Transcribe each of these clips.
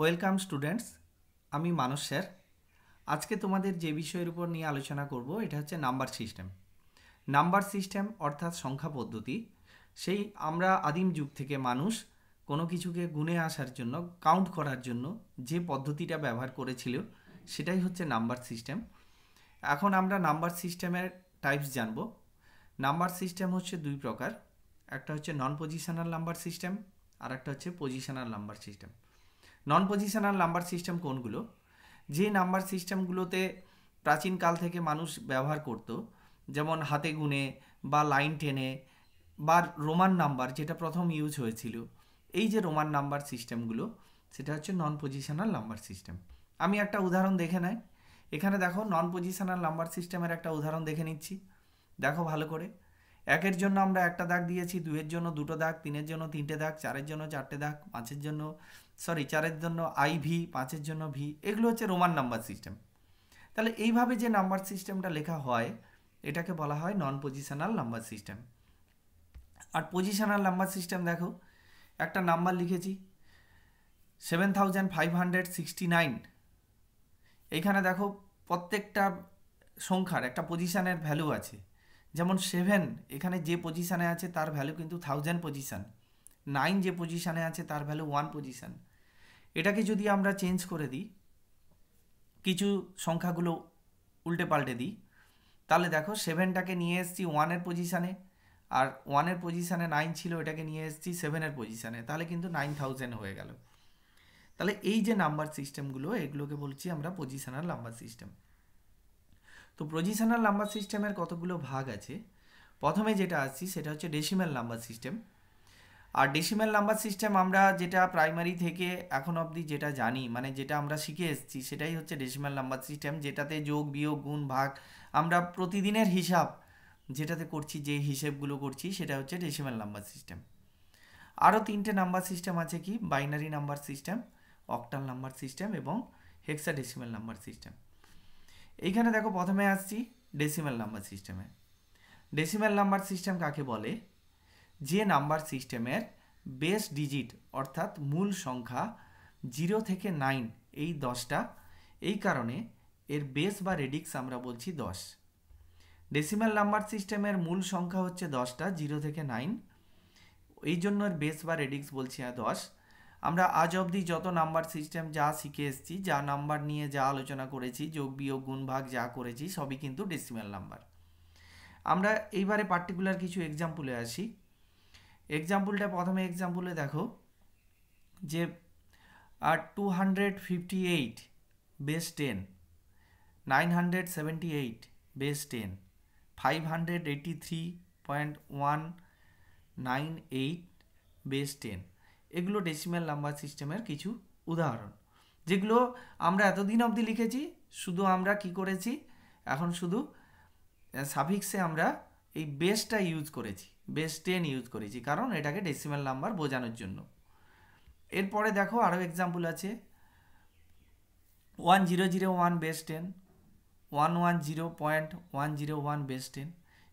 welcome students আমি মানস sir আজকে তোমাদের যে বিষয়ের উপর নিয়ে আলোচনা করব এটা হচ্ছে নাম্বার সিস্টেম নাম্বার সিস্টেম অর্থাৎ সংখ্যা পদ্ধতি সেই আমরা আদিম যুগ থেকে মানুষ কোনো কিছুকে গুনে আসার জন্য কাউন্ট করার জন্য যে পদ্ধতিটা ব্যবহার করেছিল সেটাই হচ্ছে নাম্বার সিস্টেম এখন আমরা নাম্বার সিস্টেমের টাইপস জানব নাম্বার সিস্টেম হচ্ছে দুই প্রকার একটা হচ্ছে নন পজিশনাল নাম্বার সিস্টেম আর একটা হচ্ছে positional number system non positional number system কোনগুলো যে নাম্বার সিস্টেমগুলোতে প্রাচীনকাল থেকে মানুষ ব্যবহার করত যেমন হাতে গুনে বা লাইন টেনে বা রোমান নাম্বার যেটা প্রথম ইউজ হয়েছিল এই যে রোমান নাম্বার সিস্টেমগুলো সেটা হচ্ছে নন পজিশনাল নাম্বার সিস্টেম আমি একটা উদাহরণ দেখে নেয় এখানে দেখো নন পজিশনাল নাম্বার সিস্টেমের একটা উদাহরণ দেখে নিচ্ছি দেখো ভালো করে একের জন্য আমরা একটা দাগ দিয়েছি দুয়ের জন্য দুটো দাগ তিনের জন্য তিনটে দাগ চারের জন্য চারটে দাগ পাঁচের জন্য সরি চারের জন্য আই ভি পাঁচের জন্য ভি এগুলো হচ্ছে রোমান নাম্বার সিস্টেম তাহলে এইভাবে যে নাম্বার সিস্টেমটা লেখা হয় এটাকে বলা হয় নন পজিশনাল নাম্বার সিস্টেম আর পজিশনাল নাম্বার সিস্টেম দেখো একটা নাম্বার লিখেছি seven thousand five hundred sixty nine এইখানে দেখো প্রত্যেকটা সংখ্যার একটা পজিশানের ভ্যালু আছে যেমন সেভেন এখানে যে পজিশানে আছে তার ভ্যালু কিন্তু থাউজেন্ড পজিশান নাইন যে পজিশানে আছে তার ভ্যালু ওয়ান পজিশান এটাকে যদি আমরা চেঞ্জ করে দিই কিছু সংখ্যাগুলো উল্টে পাল্টে দিই তাহলে দেখো সেভেনটাকে নিয়ে এসছি ওয়ানের পজিশানে আর ওয়ানের পজিশানে নাইন ছিল এটাকে নিয়ে এসছি সেভেনের পজিশানে তাহলে কিন্তু নাইন থাউজেন্ড হয়ে গেল তাহলে এই যে নাম্বার সিস্টেমগুলো এগুলোকে বলছি আমরা পজিশনাল নাম্বার সিস্টেম তো পজিশনাল নাম্বার সিস্টেমের কতগুলো ভাগ আছে প্রথমে যেটা আসছি সেটা হচ্ছে ডেসিমাল নাম্বার সিস্টেম আর ডেসিমেল নাম্বার সিস্টেম আমরা যেটা প্রাইমারি থেকে এখন অবধি যেটা জানি মানে যেটা আমরা শিখে এসেছি সেটাই হচ্ছে ডেসিমেল নাম্বার সিস্টেম যেটাতে যোগ বিয়োগ গুণ ভাগ আমরা প্রতিদিনের হিসাব যেটাতে করছি যে হিসেবগুলো করছি সেটা হচ্ছে ডেসিমেল নাম্বার সিস্টেম আরও তিনটে নাম্বার সিস্টেম আছে কি binary number system octal number system এবং হেক্সা ডেসিমেল নাম্বার সিস্টেম এইখানে দেখো প্রথমে আসছি ডেসিমেল নাম্বার সিস্টেমে ডেসিমেল নাম্বার সিস্টেম কাকে বলে যে নাম্বার সিস্টেমের বেস ডিজিট অর্থাৎ মূল সংখ্যা জিরো থেকে নাইন এই দশটা এই কারণে এর বেস বা রেডিক্স আমরা বলছি দশ ডেসিমাল নাম্বার সিস্টেমের মূল সংখ্যা হচ্ছে দশটা জিরো থেকে নাইন এই জন্য এর বেস বা রেডিক্স বলছি দশ আমরা আজ অবধি যত নাম্বার সিস্টেম যা শিখে এসেছি যা নাম্বার নিয়ে যা আলোচনা করেছি যোগ বিয়োগ গুণ ভাগ যা করেছি সবই কিন্তু ডেসিমাল নাম্বার আমরা এইবারে পার্টিকুলার কিছু এক্সাম্পলে আসি এক্সাম্পলটা প্রথমে এক্সাম্পলে দেখো যে আর two hundred fifty eight base ten nine hundred seventy eight base ten five hundred eighty three point one nine eight base ten এগুলো ডেসিমেল নাম্বার সিস্টেমের কিছু উদাহরণ যেগুলো আমরা এতদিন অবধি লিখেছি শুধু আমরা কি করেছি এখন শুধু সাফিক্সে আমরা এই বেসটা ইউজ করেছি বেস টেন ইউজ করেছি কারণ এটাকে ডেসিমাল নাম্বার বোঝানোর জন্য এরপরে দেখো আরও এক্সাম্পল আছে one zero zero one base ten one one zero point one zero one base ten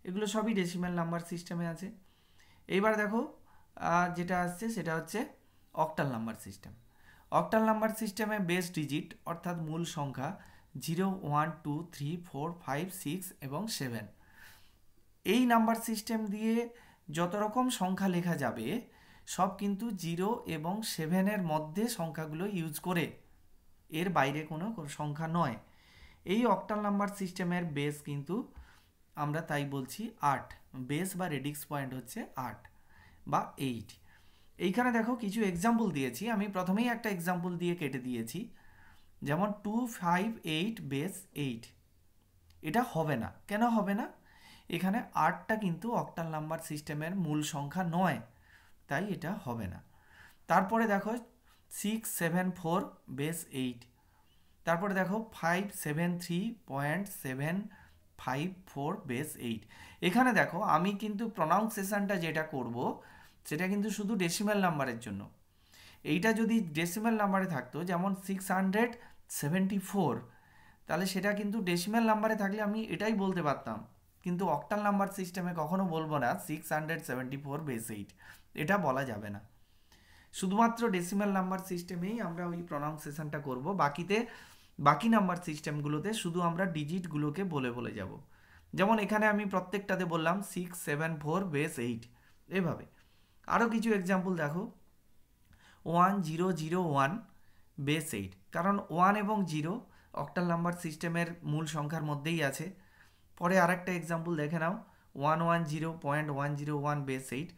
এগুলো সবই ডেসিমাল নাম্বার সিস্টেমে আছে এইবার দেখো যেটা আসছে সেটা হচ্ছে octal number system octal number সিস্টেমে বেস ডিজিট অর্থাৎ মূল সংখ্যা zero one two three four five six এবং সেভেন এই নাম্বার সিস্টেম দিয়ে যত রকম সংখ্যা লেখা যাবে সব কিন্তু জিরো এবং সেভেনের মধ্যে সংখ্যাগুলো ইউজ করে এর বাইরে কোনো সংখ্যা নয় এই অক্টাল নাম্বার সিস্টেমের বেস কিন্তু আমরা তাই বলছি আট বেস বা রেডিক্স পয়েন্ট হচ্ছে আট বা এইট এইখানে দেখো কিছু এক্সাম্পল দিয়েছি আমি প্রথমেই একটা এক্সাম্পল দিয়ে কেটে দিয়েছি যেমন two five eight base eight এটা হবে না কেন হবে না এখানে আটটা কিন্তু অক্টাল নাম্বার সিস্টেমের মূল সংখ্যা নয় তাই এটা হবে না তারপরে দেখো six seven four base eight তারপরে দেখো five seven three point seven five four base eight এখানে দেখো আমি কিন্তু প্রনাউন্সেশনটা যেটা করব সেটা কিন্তু শুধু ডেসিমেল নাম্বারের জন্য এইটা যদি ডেসিমেল নাম্বারে থাকতো যেমন সিক্স হান্ড্রেড সেভেন্টি ফোর তাহলে সেটা কিন্তু ডেসিমেল নাম্বারে থাকলে আমি এটাই বলতে পারতাম কিন্তু অক্টাল নাম্বার সিস্টেমে কখনো বলবো না six hundred seventy four base eight এটা বলা যাবে না শুধুমাত্র ডেসিমাল নাম্বার সিস্টেমেই আমরা ওই প্রনাউন্সিয়েশনটা করব বাকিতে বাকি নাম্বার সিস্টেমগুলোতে শুধু আমরা ডিজিটগুলোকে বলে বলে যাব যেমন এখানে আমি প্রত্যেকটাতে বললাম six seven four base eight এভাবে আরও কিছু এক্সাম্পল দেখো one zero zero one base eight কারণ ওয়ান এবং জিরো অক্টাল নাম্বার সিস্টেমের মূল সংখ্যার মধ্যেই আছে পরে আর একটা এক্সাম্পল দেখে নাও one one zero point one zero one base eight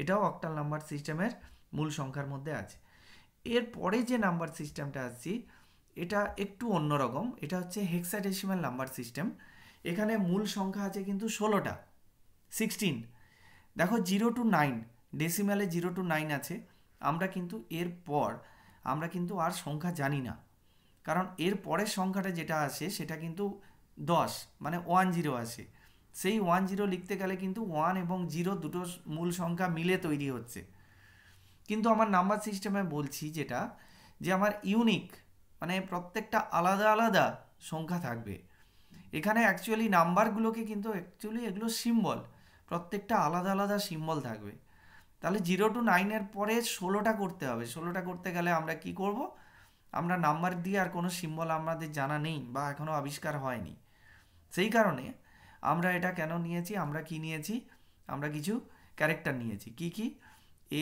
এটাও অক্টাল নাম্বার সিস্টেমের মূল সংখ্যার মধ্যে আছে এর পরে যে নাম্বার সিস্টেমটা আসছি এটা একটু অন্যরকম এটা হচ্ছে হেক্সাডেসিমাল নাম্বার সিস্টেম এখানে মূল সংখ্যা আছে কিন্তু ষোলোটা সিক্সটিন দেখো জিরো টু নাইন ডেসিমালে জিরো টু নাইন আছে আমরা কিন্তু এর পর আমরা কিন্তু আর সংখ্যা জানি না কারণ এর পরের সংখ্যাটা যেটা আসে সেটা কিন্তু দশ মানে ওয়ান জিরো আসে সেই ওয়ান জিরো লিখতে গেলে কিন্তু ওয়ান এবং জিরো দুটো মূল সংখ্যা মিলে তৈরি হচ্ছে কিন্তু আমার নাম্বার সিস্টেমে বলছি যেটা যে আমার ইউনিক মানে প্রত্যেকটা আলাদা আলাদা সংখ্যা থাকবে এখানে অ্যাকচুয়ালি নাম্বারগুলোকে কিন্তু অ্যাকচুয়ালি এগুলো সিম্বল প্রত্যেকটা আলাদা আলাদা সিম্বল থাকবে তাহলে জিরো টু নাইনের পরে ষোলোটা করতে হবে ষোলোটা করতে গেলে আমরা কি করব আমরা নাম্বার দিয়ে আর কোনো সিম্বল আমাদের জানা নেই বা এখনও আবিষ্কার হয়নি সেই কারণে আমরা এটা কেন নিয়েছি আমরা কি নিয়েছি আমরা কিছু ক্যারেক্টার নিয়েছি কি কি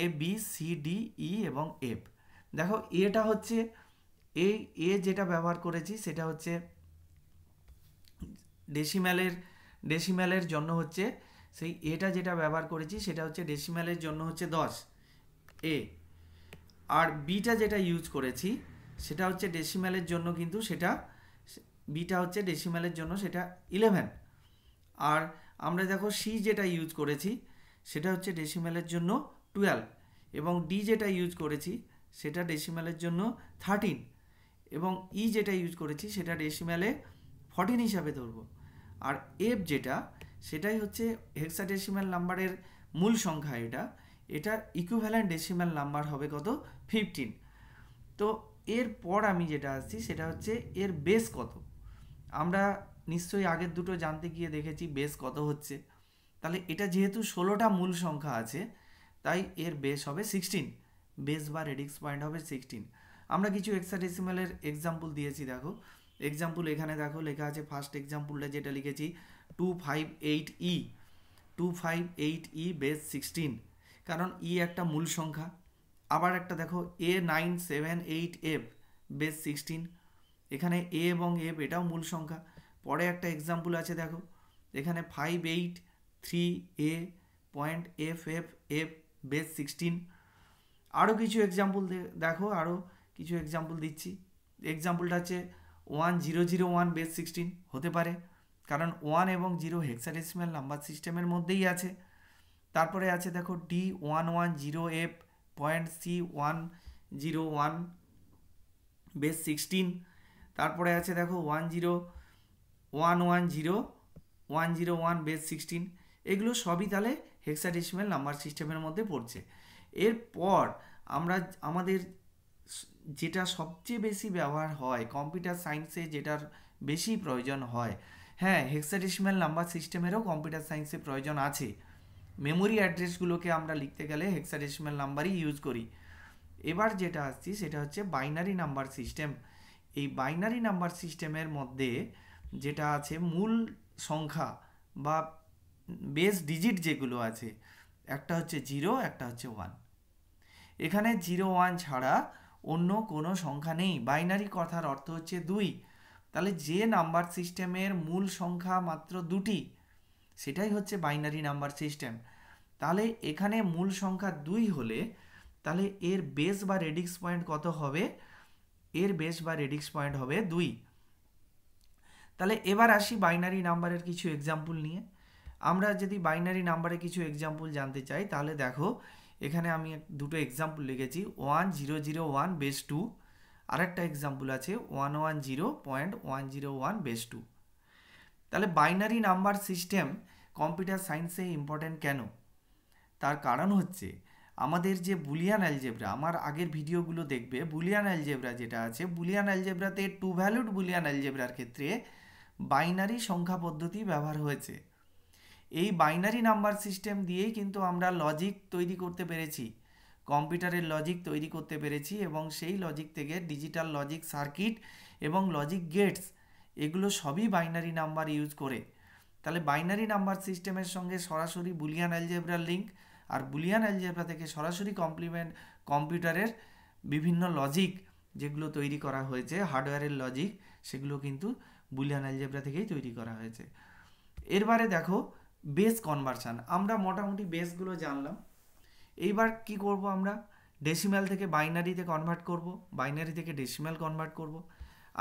A B C D E এবং এফ দেখো এটা হচ্ছে এ এ যেটা ব্যবহার করেছি সেটা হচ্ছে ডেসিম্যালের ডেসিম্যালের জন্য হচ্ছে সেই এটা যেটা ব্যবহার করেছি সেটা হচ্ছে ডেসিম্যালের জন্য হচ্ছে দশ এ আর বিটা যেটা ইউজ করেছি সেটা হচ্ছে ডেসিম্যালের জন্য কিন্তু সেটা বিটা হচ্ছে ডেসিমেলের জন্য সেটা ইলেভেন আর আমরা দেখো সি যেটা ইউজ করেছি সেটা হচ্ছে ডেসিমেলের জন্য টুয়েলভ এবং ডি যেটা ইউজ করেছি সেটা ডেসিমেলের জন্য থার্টিন এবং ই e যেটা ইউজ করেছি সেটা ডেসিমেলে ফর্টিন হিসাবে ধরব আর এফ যেটা সেটাই হচ্ছে হেক্সা ডেসিমেল নাম্বারের মূল সংখ্যা এটা এটা ইকুভ্যালেন্ট ডেসিমেল নাম্বার হবে কত ফিফটিন তো এরপর আমি যেটা আসছি সেটা হচ্ছে এর বেস কত আমরা নিশ্চয়ই আগের দুটো জানতে গিয়ে দেখেছি বেস কত হচ্ছে তাহলে এটা যেহেতু ষোলোটা মূল সংখ্যা আছে তাই এর বেস হবে সিক্সটিন বেস বা রেডিক্স পয়েন্ট হবে সিক্সটিন আমরা কিছু এক্সাডেসিমালের এক্সাম্পল দিয়েছি দেখো এক্সাম্পল এখানে দেখো লেখা আছে ফার্স্ট এক্সাম্পলটা যেটা লিখেছি two five eight E two five eight E base sixteen কারণ ই e একটা মূল সংখ্যা আবার একটা দেখো A nine seven eight F base sixteen এখানে এ এবং এফ এটাও মূল সংখ্যা পরে একটা এক্সাম্পল আছে দেখো এখানে five eight three A point F F F base sixteen আরও কিছু এক্সাম্পল দেখো আরও কিছু এক্সাম্পল দিচ্ছি এক্সাম্পলটা হচ্ছে one zero zero one base sixteen হতে পারে কারণ ওয়ান এবং জিরো হেক্সাডেসিমাল নাম্বার সিস্টেমের মধ্যেই আছে তারপরে আছে দেখো D one one zero F point C one zero one base sixteen তারপরে আছে দেখো one zero one one zero one zero one base sixteen এগুলো সবই তাহলে হেক্সাডিসমেল নাম্বার সিস্টেমের মধ্যে পড়ছে এরপর আমরা আমাদের যেটা সবচেয়ে বেশি ব্যবহার হয় কম্পিউটার সায়েন্সে যেটার বেশি প্রয়োজন হয় হ্যাঁ হেক্সাডিসমেল নাম্বার সিস্টেমেরও কম্পিউটার সায়েন্সে প্রয়োজন আছে মেমোরি অ্যাড্রেসগুলোকে আমরা লিখতে গেলে হেক্সাডেসিমেল নাম্বারই ইউজ করি এবার যেটা আসছি সেটা হচ্ছে বাইনারি নাম্বার সিস্টেম এই বাইনারি নাম্বার সিস্টেমের মধ্যে যেটা আছে মূল সংখ্যা বা বেস ডিজিট যেগুলো আছে একটা হচ্ছে জিরো একটা হচ্ছে ওয়ান এখানে জিরো ওয়ান ছাড়া অন্য কোনো সংখ্যা নেই বাইনারি কথার অর্থ হচ্ছে দুই তাহলে যে নাম্বার সিস্টেমের মূল সংখ্যা মাত্র দুটি সেটাই হচ্ছে বাইনারি নাম্বার সিস্টেম তাহলে এখানে মূল সংখ্যা দুই হলে তাহলে এর বেস বা রেডিক্স পয়েন্ট কত হবে এর বেস বা রেডিক্স পয়েন্ট হবে দুই তাহলে এবার আসি বাইনারি নাম্বারের কিছু এক্সাম্পল নিয়ে আমরা যদি বাইনারি নাম্বারে কিছু এক্সাম্পল জানতে চাই তাহলে দেখো এখানে আমি দুটো এক্সাম্পল লিখেছি one zero zero one base two আরেকটা এক্সাম্পল আছে one one zero point one zero one base two তাহলে বাইনারি নাম্বার সিস্টেম কম্পিউটার সায়েন্সে ইম্পর্ট্যান্ট কেন তার কারণ হচ্ছে আমাদের যে বুলিয়ান অ্যালজেব্রা আমার আগের ভিডিওগুলো দেখবে বুলিয়ান অ্যালজেব্রা যেটা আছে বুলিয়ান অ্যালজেব্রাতে টু ভ্যালুড বুলিয়ান অ্যালজেব্রার ক্ষেত্রে বাইনারি সংখ্যা পদ্ধতি ব্যবহার হয়েছে এই বাইনারি নাম্বার সিস্টেম দিয়েই কিন্তু আমরা লজিক তৈরি করতে পেরেছি কম্পিউটারের লজিক তৈরি করতে পেরেছি এবং সেই লজিক থেকে ডিজিটাল লজিক সার্কিট এবং লজিক গেটস এগুলো সবই বাইনারি নাম্বার ইউজ করে তাহলে বাইনারি নাম্বার সিস্টেমের সঙ্গে সরাসরি বুলিয়ান অ্যালজেব্রার লিঙ্ক আর বুলিয়ান অ্যালজেব্রা থেকে সরাসরি কমপ্লিমেন্ট কম্পিউটারের বিভিন্ন লজিক যেগুলো তৈরি করা হয়েছে হার্ডওয়্যারের লজিক সেগুলো কিন্তু বুলিয়ান অ্যালজেব্রা থেকেই তৈরি করা হয়েছে এরবারে দেখো বেস কনভার্সান আমরা মোটামুটি বেসগুলো জানলাম এইবার কি করব আমরা ডেসিমেল থেকে বাইনারিতে কনভার্ট করব বাইনারি থেকে ডেসিমেল কনভার্ট করব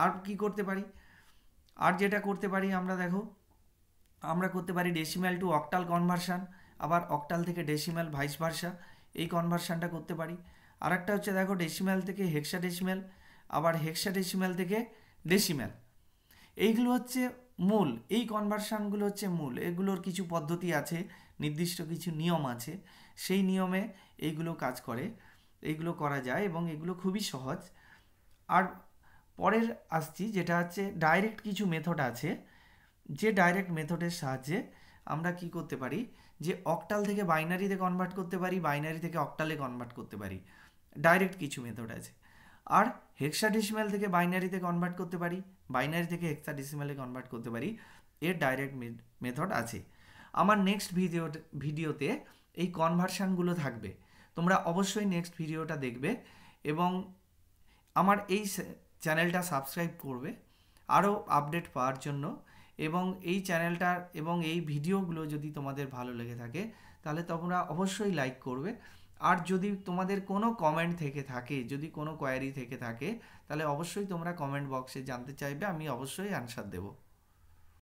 আর কি করতে পারি আর যেটা করতে পারি আমরা দেখো আমরা করতে পারি ডেসিমেল টু অক্টাল কনভার্সান আবার অকটাল থেকে ডেসিমেল ভাইস ভার্সা এই কনভার্সানটা করতে পারি আর একটা হচ্ছে দেখো ডেসিমেল থেকে হেক্সা ডেসিমেল আবার হেক্সা ডেসিমেল থেকে ডেসিমেল এইগুলো হচ্ছে মূল এই কনভার্সানগুলো হচ্ছে মূল এগুলোর কিছু পদ্ধতি আছে নির্দিষ্ট কিছু নিয়ম আছে সেই নিয়মে এইগুলো কাজ করে এইগুলো করা যায় এবং এগুলো খুবই সহজ আর পরের আসছি যেটা হচ্ছে ডাইরেক্ট কিছু মেথড আছে যে ডাইরেক্ট মেথডের সাহায্যে আমরা কি করতে পারি যে অকটাল থেকে বাইনারিতে কনভার্ট করতে পারি বাইনারি থেকে অকটালে কনভার্ট করতে পারি ডাইরেক্ট কিছু মেথড আছে আর ডিসিমেল থেকে বাইনারিতে কনভার্ট করতে পারি বাইনারি থেকে ডিসিমেলে কনভার্ট করতে পারি এর ডাইরেক্ট মেথড আছে আমার নেক্সট ভিডিও ভিডিওতে এই কনভার্সানগুলো থাকবে তোমরা অবশ্যই নেক্সট ভিডিওটা দেখবে এবং আমার এই চ্যানেলটা সাবস্ক্রাইব করবে আরও আপডেট পাওয়ার জন্য এবং এই চ্যানেলটার এবং এই ভিডিওগুলো যদি তোমাদের ভালো লেগে থাকে তাহলে তোমরা অবশ্যই লাইক করবে আর যদি তোমাদের কোনো কমেন্ট থেকে থাকে যদি কোনো কোয়ারি থেকে থাকে তাহলে অবশ্যই তোমরা কমেন্ট বক্সে জানতে চাইবে আমি অবশ্যই অ্যানসার দেবো